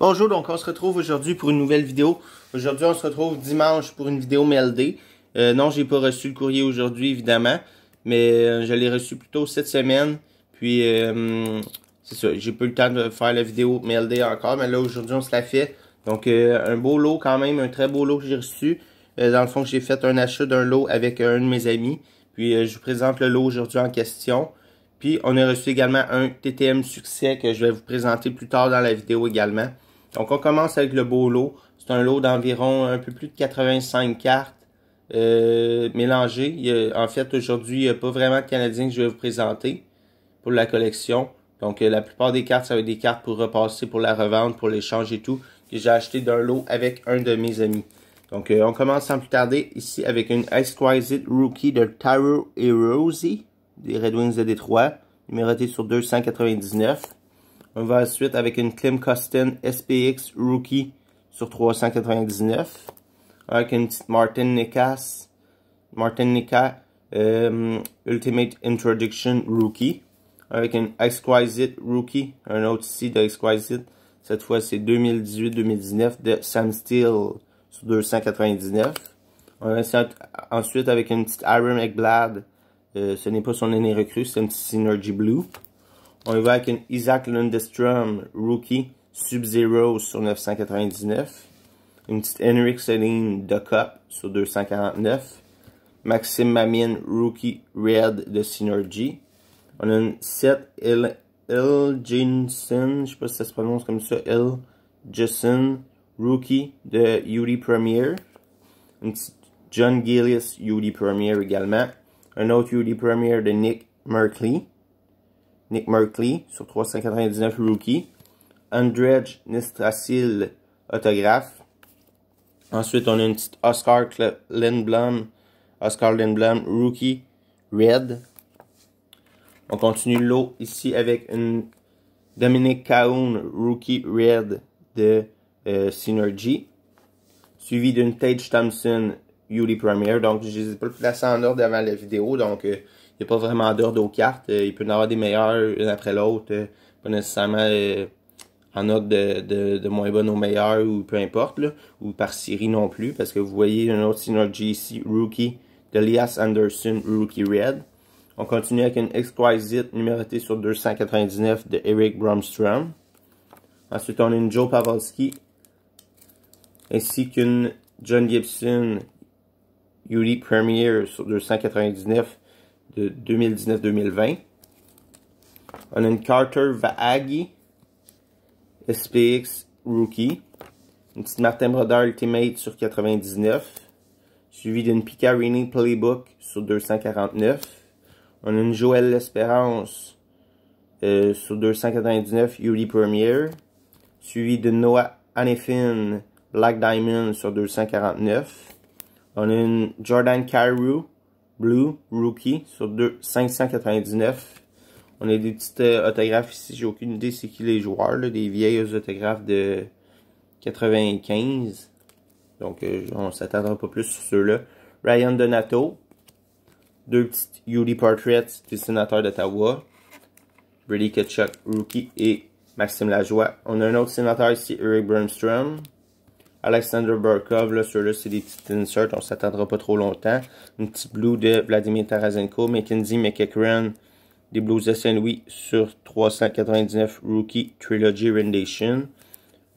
Bonjour, donc on se retrouve aujourd'hui pour une nouvelle vidéo. Aujourd'hui, on se retrouve dimanche pour une vidéo MLD. Euh, non, j'ai pas reçu le courrier aujourd'hui, évidemment, mais euh, je l'ai reçu plutôt cette semaine. Puis, euh, c'est ça, j'ai pas eu le temps de faire la vidéo MLD encore, mais là, aujourd'hui, on se la fait. Donc, euh, un beau lot quand même, un très beau lot que j'ai reçu. dans le fond, j'ai fait un achat d'un lot avec un de mes amis. Puis, je vous présente le lot aujourd'hui en question. Puis, on a reçu également un TTM succès que je vais vous présenter plus tard dans la vidéo également. Donc, on commence avec le beau lot. C'est un lot d'environ un peu plus de 85 cartes euh, mélangées. en fait, aujourd'hui, il n'y a pas vraiment de Canadiens que je vais vous présenter pour la collection. Donc, euh, la plupart des cartes, ça va être des cartes pour repasser, pour la revendre, pour l'échanger et tout, que j'ai acheté d'un lot avec un de mes amis. Donc, euh, on commence sans plus tarder ici avec une Exquisite Rookie de et Rosie, des Red Wings de Détroit, numérotée sur 299. On va ensuite avec une Klim Kostin SPX Rookie sur 399. Avec une petite Martin Nikas, Martin Nika euh, Ultimate Introduction Rookie. Avec une Exquisite Rookie, un autre ici de Exquisite. Cette fois, c'est 2018-2019 de Sam Steele sur 299. On va ensuite avec une petite Iron McBlad. Euh, ce n'est pas son aîné recrue, c'est une petite Synergy Blue. On y va avec une Isaac Lundestrom Rookie Sub-Zero sur 999. Une petite Henrik Celine de Cup sur 249. Maxime Mamine Rookie Red de Synergy. On a une Seth L. Jensen, je sais pas si ça se prononce comme ça, L. Jensen Rookie de UD Premier. Une petite John Gillis UD Premier également. Un autre UD Premier de Nick Merkley. Nick Merkley sur 399 rookie. Andrej Nestrasil autographe. Ensuite, on a une petite Oscar Lindblom, Oscar Lindblom rookie red. On continue l'eau ici avec une Dominic Cahoon rookie red de euh, Synergy. Suivi d'une Tage Thompson Yuli Premier. Donc, je ne les ai pas placés en ordre avant la vidéo. Donc, euh, n'y a pas vraiment d'ordre aux cartes. Euh, il peut y en avoir des meilleurs l'une après l'autre, euh, pas nécessairement euh, en ordre de, moins bon au meilleur ou peu importe, ou par série non plus, parce que vous voyez une autre synergie ici, Rookie de Elias Anderson, Rookie Red. On continue avec une Exquisite numérotée sur 299 de Eric Bromstrom. Ensuite, on a une Joe Pavelski, ainsi qu'une John Gibson Yuri Premier sur 299 de 2019-2020. On a une Carter Vaagi SPX Rookie. Une petite Martin Brodeur Ultimate sur 99. Suivi d'une Picarini Playbook sur 249. On a une Joël L'Espérance euh, sur 299 Yuri Premier. Suivi de Noah Anefin Black Diamond sur 249. On a une Jordan Cairo. Blue Rookie sur 2, 599. On a des petites euh, autographes ici. J'ai aucune idée c'est qui les joueurs. des vieilles autographes de 95. Donc, on euh, on s'attendra pas plus sur ceux-là. Ryan Donato. Deux petites Yuli Portraits du sénateur d'Ottawa. Brady Ketchuk, rookie. Et Maxime Lajoie. On a un autre sénateur ici, Eric Brunstrom. Alexander Burkov, là, ceux-là, c'est des petites inserts, on s'attendra pas trop longtemps. Une petite blue de Vladimir Tarasenko, Mackenzie McEachran, des Blues de Saint-Louis sur 399 Rookie Trilogy Rendition.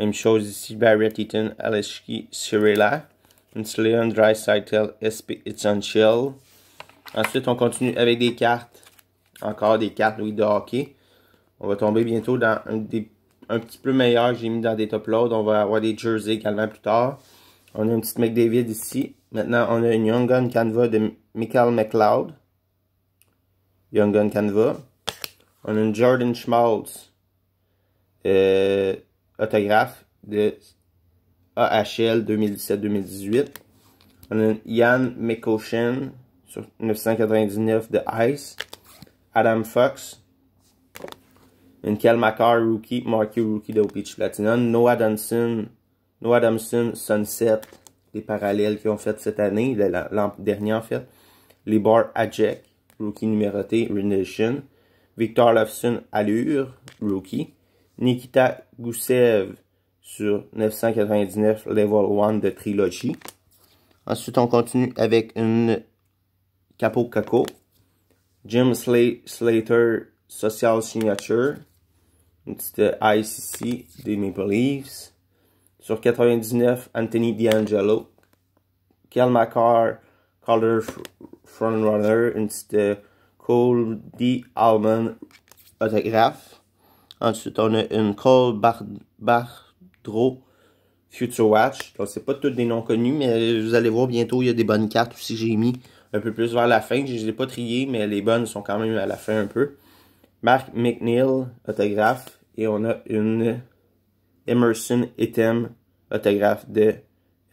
Même chose ici, Barrett Eaton, Aleshki, Cyrilla. Une Slayon Leon Tale, SP Essential. Ensuite, on continue avec des cartes. Encore des cartes, oui, de hockey. On va tomber bientôt dans un des un petit peu meilleur, j'ai mis dans des top loads. On va avoir des jerseys également plus tard. On a une petite McDavid ici. Maintenant, on a une Young Gun Canva de Michael McLeod. Young Gun Canva. On a une Jordan Schmaltz. Euh, autographe de AHL 2017-2018. On a une Ian McCochen sur 999 de Ice. Adam Fox Minkel Makar, rookie. Marky, rookie de Pitch Platinum. Noah Danson, Noah Sunset. Les parallèles qu'ils ont fait cette année, l'an dernier en fait. Libor Ajek, rookie numéroté, Renation, Victor Lofson, Allure, rookie. Nikita Gusev sur 999 Level 1 de Trilogy. Ensuite, on continue avec une Capo Caco. Jim Slater Social Signature une petite ice ici des Maple Leafs. Sur 99, Anthony D'Angelo. Kel color front Frontrunner, une petite Cole D. Allman autographe. Ensuite, on a une Cole Bardro Future Watch. Donc, c'est pas tous des noms connus, mais vous allez voir bientôt, il y a des bonnes cartes aussi j'ai mis un peu plus vers la fin. Je les ai pas triées, mais les bonnes sont quand même à la fin un peu. Mark McNeil, autographe. Et on a une Emerson Item, autographe de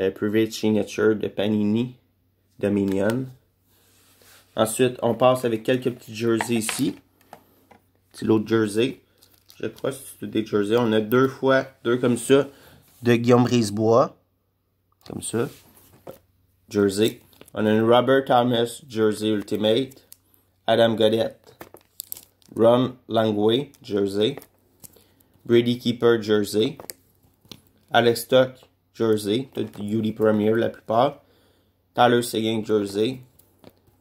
euh, Private Signature de Panini Dominion. Ensuite, on passe avec quelques petits jerseys ici. Petit lot de jersey. Je crois que c'est des jerseys. On a deux fois, deux comme ça, de Guillaume Rizbois. Comme ça. Jersey. On a une Robert Thomas Jersey Ultimate. Adam Godette. Ron Langway, Jersey. Brady Keeper, Jersey. Alex Tuck, Jersey. Yuli Premier, la plupart. Tyler Seguin, Jersey.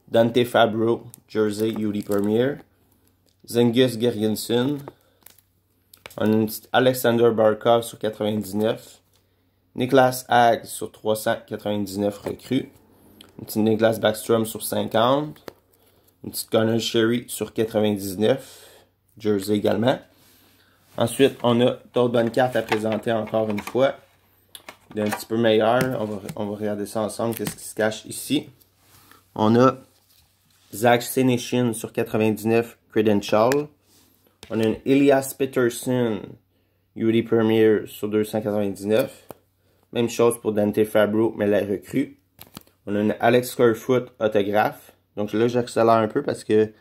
Dante Fabro, Jersey, Yuli Premier. Zengus Gergensen. Alexander Barkov sur 99. Niklas Hagg sur 399 recrues. Niklas Backstrom sur 50. Une petite Connell Sherry sur 99. Jersey également. Ensuite, on a d'autres bonnes cartes à présenter encore une fois. D'un petit peu meilleur. On va, regarder ça ensemble. Qu'est-ce qui se cache ici? On a Zach Seneshin sur 99 Credential. On a une Elias Peterson UD Premier sur 299. Même chose pour Dante Fabro, mais la recrue. On a une Alex Squarefoot autographe. Donc là, j'accélère un peu parce que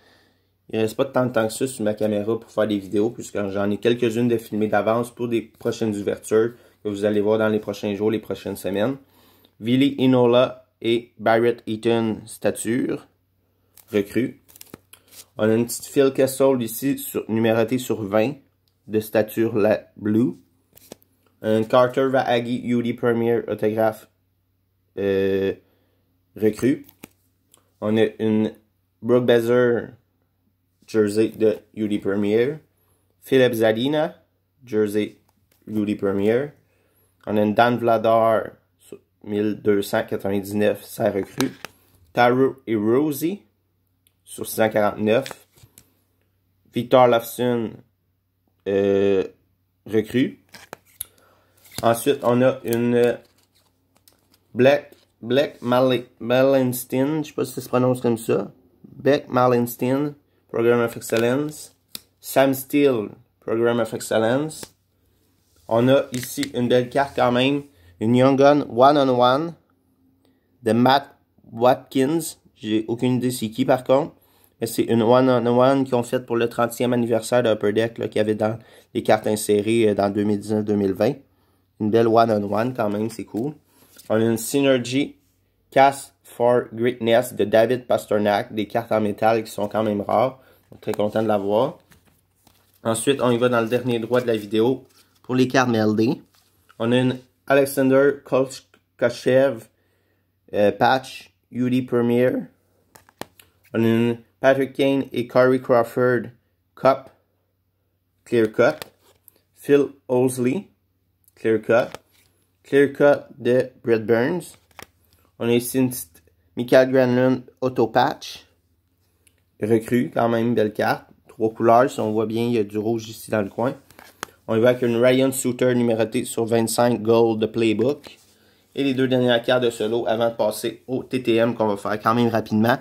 il reste pas tant de temps que ça sur ma caméra pour faire des vidéos, puisque j'en ai quelques-unes de filmer d'avance pour des prochaines ouvertures que vous allez voir dans les prochains jours, les prochaines semaines. Vili Inola et Barrett Eaton stature, recrue. On a une petite Phil Castle ici, sur, numérotée sur 20, de stature la blue. Un Carter Vahagi UD Premier autographe euh, recrue. On a une Brooke Bezer jersey de UD Premier. Philip Zalina, jersey UD Premier. On a une Dan Vladar, 1299, ça recrue. Taro et Rosie, sur 649. Victor Lafson, euh, recrue. Ensuite, on a une Black Black Malenstein, je sais pas si ça se prononce comme ça. Beck Malenstein, Program of Excellence. Sam Steele, Program of Excellence. On a ici une belle carte quand même. Une Young Gun One-on-One de Matt Watkins. J'ai aucune idée c'est qui par contre. Mais c'est une one-on-one qu'on fait ont pour le 30e anniversaire de Upper Deck qu'il y avait dans les cartes insérées euh, dans 2019-2020. Une belle one -on -one quand même, c'est cool. On a une Synergy Cast for Greatness de David Pasternak, des cartes en métal qui sont quand même rares. très content de l'avoir. Ensuite, on y va dans le dernier droit de la vidéo pour les cartes MLD. On a une Alexander Kolchkachev euh, patch UD Premier. On a une Patrick Kane et Corey Crawford Cup Clear Cut. Phil Osley Clear Cut. Clear Cut de Brett Burns. On a ici une petite Michael Granlund Autopatch. Recrue, quand même, belle carte. Trois couleurs, si on voit bien, il y a du rouge ici dans le coin. On y va avec une Ryan Souter numérotée sur 25 Gold de Playbook. Et les deux dernières cartes de solo avant de passer au TTM qu'on va faire quand même rapidement.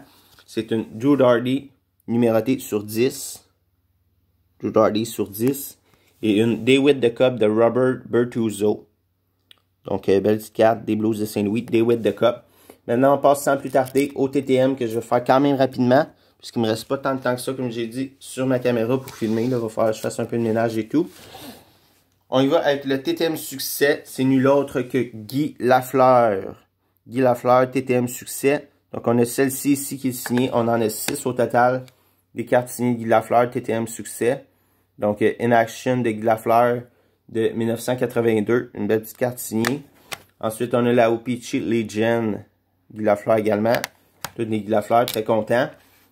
C'est une Drew Dardy numérotée sur 10. Drew Dardy sur 10. Et une D8 de Cup de Robert Bertuzzo donc, euh, belle petite carte des Blues de Saint-Louis, des Witt de Cup. Maintenant, on passe sans plus tarder au TTM que je vais faire quand même rapidement. Puisqu'il ne me reste pas tant de temps que ça, comme j'ai dit, sur ma caméra pour filmer. Là, il va falloir que je fasse un peu de ménage et tout. On y va avec le TTM succès. C'est nul autre que Guy Lafleur. Guy Lafleur, TTM succès. Donc, on a celle-ci ici qui est signée. On en a 6 au total. Des cartes signées Guy Lafleur, TTM succès. Donc, euh, In Action de Guy Lafleur de 1982. Une belle petite carte signée. Ensuite, on a la OPC Legion Guy Lafleur également. tout les Guy très content.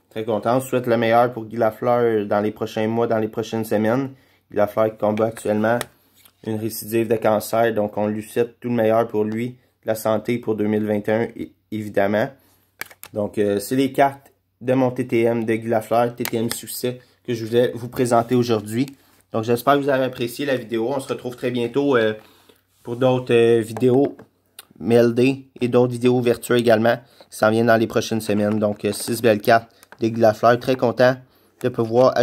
Très content. On souhaite le meilleur pour Guy dans les prochains mois, dans les prochaines semaines. Guy combat actuellement une récidive de cancer. Donc, on lui souhaite tout le meilleur pour lui. La santé pour 2021, évidemment. Donc, euh, c'est les cartes de mon TTM de Guy Lafleur, TTM Succès, que je voulais vous présenter aujourd'hui. Donc, j'espère que vous avez apprécié la vidéo. On se retrouve très bientôt euh, pour d'autres euh, vidéos MLD et d'autres vidéos virtuelles également Ça vient dans les prochaines semaines. Donc, 6 euh, belles cartes des Fleur. Très content de pouvoir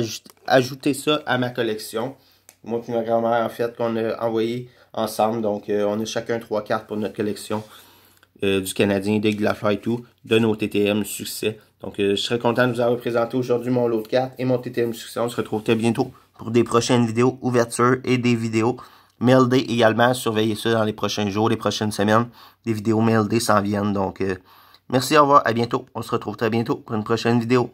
ajouter ça à ma collection. Moi et ma grand-mère, en fait, qu'on a envoyé ensemble. Donc, on a chacun trois cartes pour notre collection. du Canadien, des Glafleur et tout, de nos TTM succès. Donc, je serais content de vous avoir présenté aujourd'hui mon lot de cartes et mon TTM succès. On se retrouve très bientôt pour des prochaines vidéos ouvertures et des vidéos meldées également. Surveillez ça dans les prochains jours, les prochaines semaines. Des vidéos meldées s'en viennent. Donc, euh, merci, au revoir, à bientôt. On se retrouve très bientôt pour une prochaine vidéo.